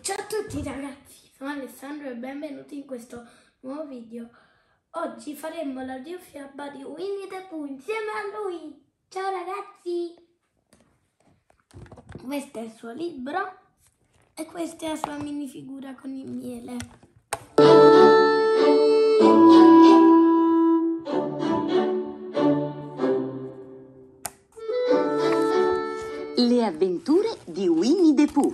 ciao a tutti ragazzi, sono Alessandro e benvenuti in questo nuovo video. Oggi faremo la fiaba di Winnie the Pooh insieme a lui. Ciao ragazzi! Questo è il suo libro e questa è la sua minifigura con il miele. Le avventure di Winnie the Pooh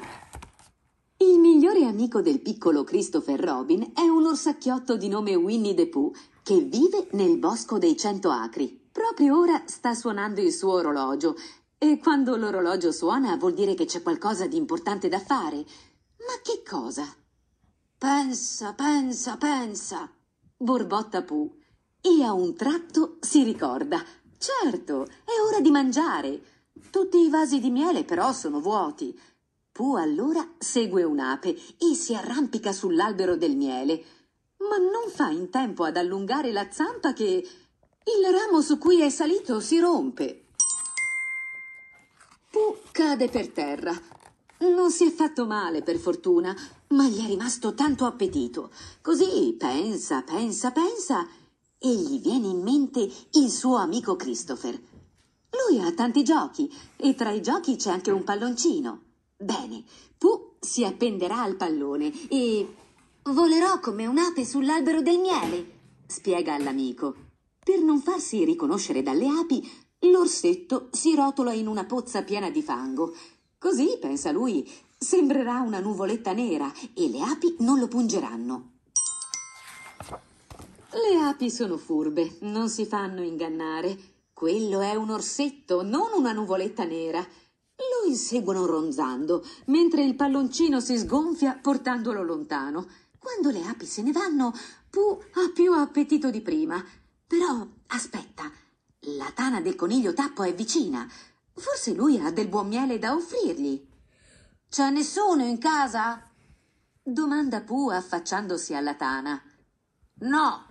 migliore amico del piccolo Christopher Robin è un orsacchiotto di nome Winnie the Pooh che vive nel bosco dei cento acri. Proprio ora sta suonando il suo orologio e quando l'orologio suona vuol dire che c'è qualcosa di importante da fare. Ma che cosa? Pensa, pensa, pensa, borbotta Pooh. E a un tratto si ricorda. Certo, è ora di mangiare. Tutti i vasi di miele però sono vuoti. Pooh allora segue un'ape e si arrampica sull'albero del miele, ma non fa in tempo ad allungare la zampa che il ramo su cui è salito si rompe. Pooh cade per terra. Non si è fatto male, per fortuna, ma gli è rimasto tanto appetito. Così pensa, pensa, pensa e gli viene in mente il suo amico Christopher. Lui ha tanti giochi e tra i giochi c'è anche un palloncino. Bene, Pooh si appenderà al pallone e volerò come un'ape sull'albero del miele, spiega all'amico. Per non farsi riconoscere dalle api, l'orsetto si rotola in una pozza piena di fango. Così, pensa lui, sembrerà una nuvoletta nera e le api non lo pungeranno. Le api sono furbe, non si fanno ingannare. Quello è un orsetto, non una nuvoletta nera inseguono ronzando, mentre il palloncino si sgonfia portandolo lontano. Quando le api se ne vanno, Pooh ha più appetito di prima. Però aspetta, la tana del coniglio tappo è vicina. Forse lui ha del buon miele da offrirgli. C'è nessuno in casa? domanda Pooh affacciandosi alla tana. No,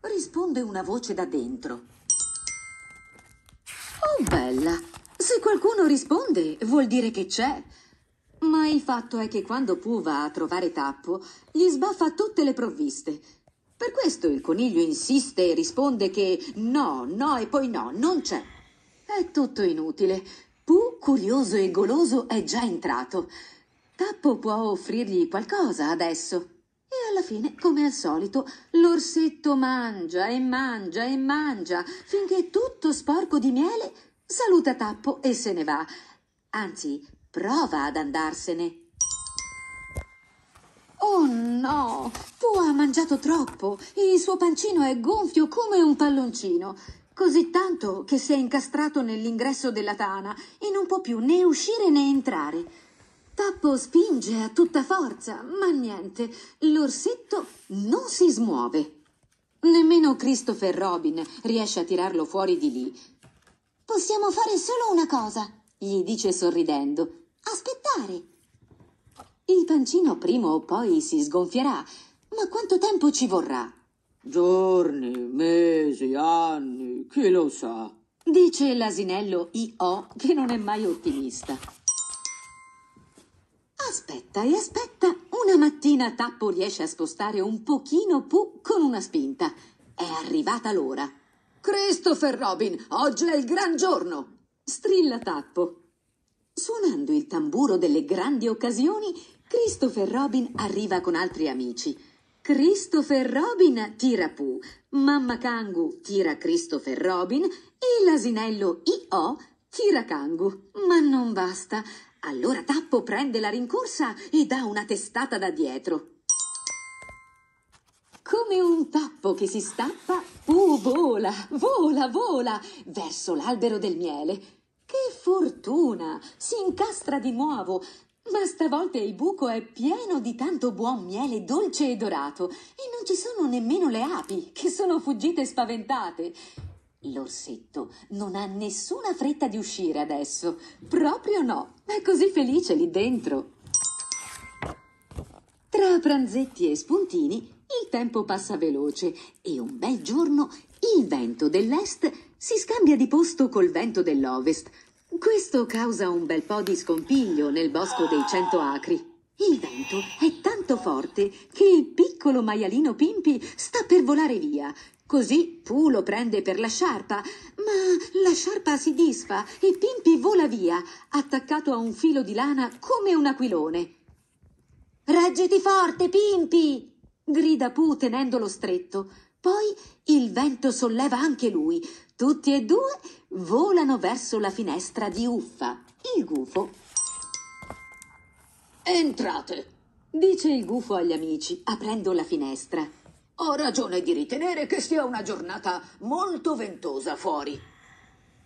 risponde una voce da dentro. Oh, bella! Se qualcuno risponde, vuol dire che c'è. Ma il fatto è che quando Pooh va a trovare Tappo, gli sbaffa tutte le provviste. Per questo il coniglio insiste e risponde che no, no e poi no, non c'è. È tutto inutile. Pooh, curioso e goloso, è già entrato. Tappo può offrirgli qualcosa adesso. E alla fine, come al solito, l'orsetto mangia e mangia e mangia finché tutto sporco di miele Saluta Tappo e se ne va. Anzi, prova ad andarsene. Oh no! Tu ha mangiato troppo il suo pancino è gonfio come un palloncino. Così tanto che si è incastrato nell'ingresso della tana e non può più né uscire né entrare. Tappo spinge a tutta forza, ma niente, l'orsetto non si smuove. Nemmeno Christopher Robin riesce a tirarlo fuori di lì. Possiamo fare solo una cosa, gli dice sorridendo. Aspettare. Il pancino prima o poi si sgonfierà, ma quanto tempo ci vorrà? Giorni, mesi, anni, chi lo sa? Dice l'asinello I.O. che non è mai ottimista. Aspetta e aspetta, una mattina Tappo riesce a spostare un pochino Pu con una spinta. È arrivata l'ora. Christopher Robin, oggi è il gran giorno! strilla Tappo. Suonando il tamburo delle grandi occasioni, Christopher Robin arriva con altri amici. Christopher Robin tira Pooh, Mamma Kangu tira Christopher Robin e l'asinello I.O. tira Kangu. Ma non basta. Allora Tappo prende la rincorsa e dà una testata da dietro. Come un tappo che si stappa, Pooh uh, vola, vola, vola verso l'albero del miele. Che fortuna! Si incastra di nuovo, ma stavolta il buco è pieno di tanto buon miele dolce e dorato e non ci sono nemmeno le api, che sono fuggite spaventate. L'orsetto non ha nessuna fretta di uscire adesso, proprio no, è così felice lì dentro. Tra pranzetti e spuntini il tempo passa veloce e un bel giorno il vento dell'est si scambia di posto col vento dell'ovest. Questo causa un bel po' di scompiglio nel bosco dei cento acri. Il vento è tanto forte che il piccolo maialino Pimpi sta per volare via. Così Pu lo prende per la sciarpa, ma la sciarpa si disfa e Pimpi vola via, attaccato a un filo di lana come un aquilone. Reggiti forte, Pimpi! grida Pu tenendolo stretto. Poi il vento solleva anche lui. Tutti e due volano verso la finestra di Uffa. Il gufo. Entrate, dice il gufo agli amici, aprendo la finestra. Ho ragione di ritenere che sia una giornata molto ventosa fuori.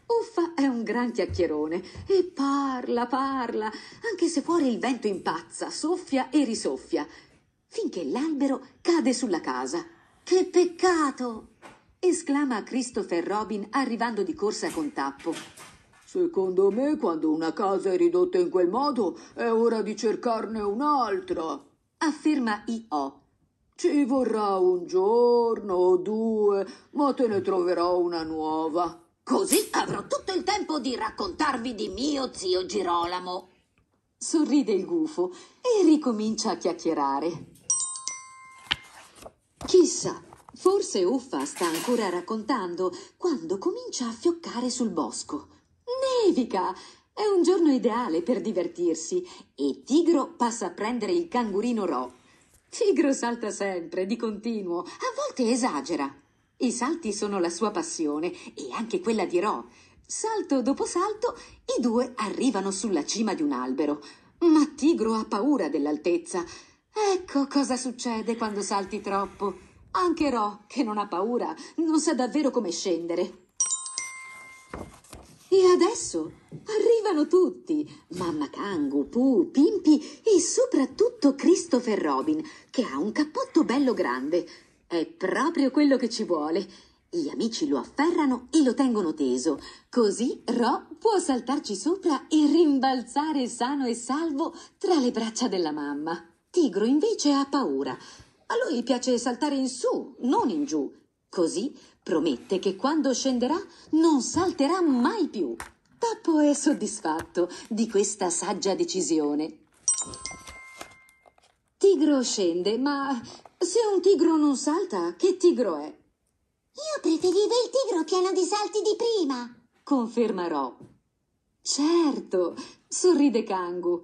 Uffa è un gran chiacchierone e parla, parla, anche se fuori il vento impazza, soffia e risoffia finché l'albero cade sulla casa. Che peccato! esclama Christopher Robin arrivando di corsa con tappo. Secondo me, quando una casa è ridotta in quel modo, è ora di cercarne un'altra, afferma I.O. Ci vorrà un giorno o due, ma te ne troverò una nuova. Così avrò tutto il tempo di raccontarvi di mio zio Girolamo. Sorride il gufo e ricomincia a chiacchierare. Chissà, forse Uffa sta ancora raccontando quando comincia a fioccare sul bosco. Nevica! È un giorno ideale per divertirsi e Tigro passa a prendere il cangurino Ro. Tigro salta sempre, di continuo, a volte esagera. I salti sono la sua passione e anche quella di Ro. Salto dopo salto i due arrivano sulla cima di un albero. Ma Tigro ha paura dell'altezza. Ecco cosa succede quando salti troppo. Anche Ro, che non ha paura, non sa davvero come scendere. E adesso arrivano tutti, mamma Kangu, Pooh, Pimpi e soprattutto Christopher Robin, che ha un cappotto bello grande. È proprio quello che ci vuole. Gli amici lo afferrano e lo tengono teso, così Ro può saltarci sopra e rimbalzare sano e salvo tra le braccia della mamma. Tigro invece ha paura a lui piace saltare in su, non in giù. Così promette che quando scenderà non salterà mai più. Tappo è soddisfatto di questa saggia decisione. Tigro scende, ma se un tigro non salta, che tigro è? Io preferivo il tigro pieno di salti di prima, confermerò. Certo, sorride Kangu.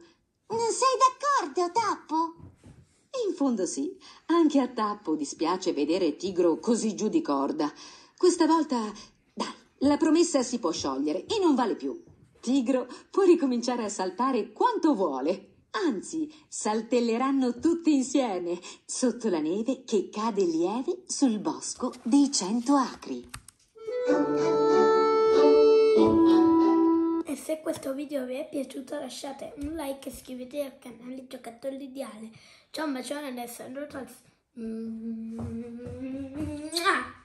Non sei d'accordo, Tappo? in fondo sì, anche a Tappo dispiace vedere Tigro così giù di corda. Questa volta, dai, la promessa si può sciogliere e non vale più. Tigro può ricominciare a saltare quanto vuole. Anzi, saltelleranno tutti insieme sotto la neve che cade lieve sul bosco dei cento acri se questo video vi è piaciuto lasciate un like e iscrivetevi al canale Giocattolo Ideale. Ciao, un bacione da Sandro Talks. Mm.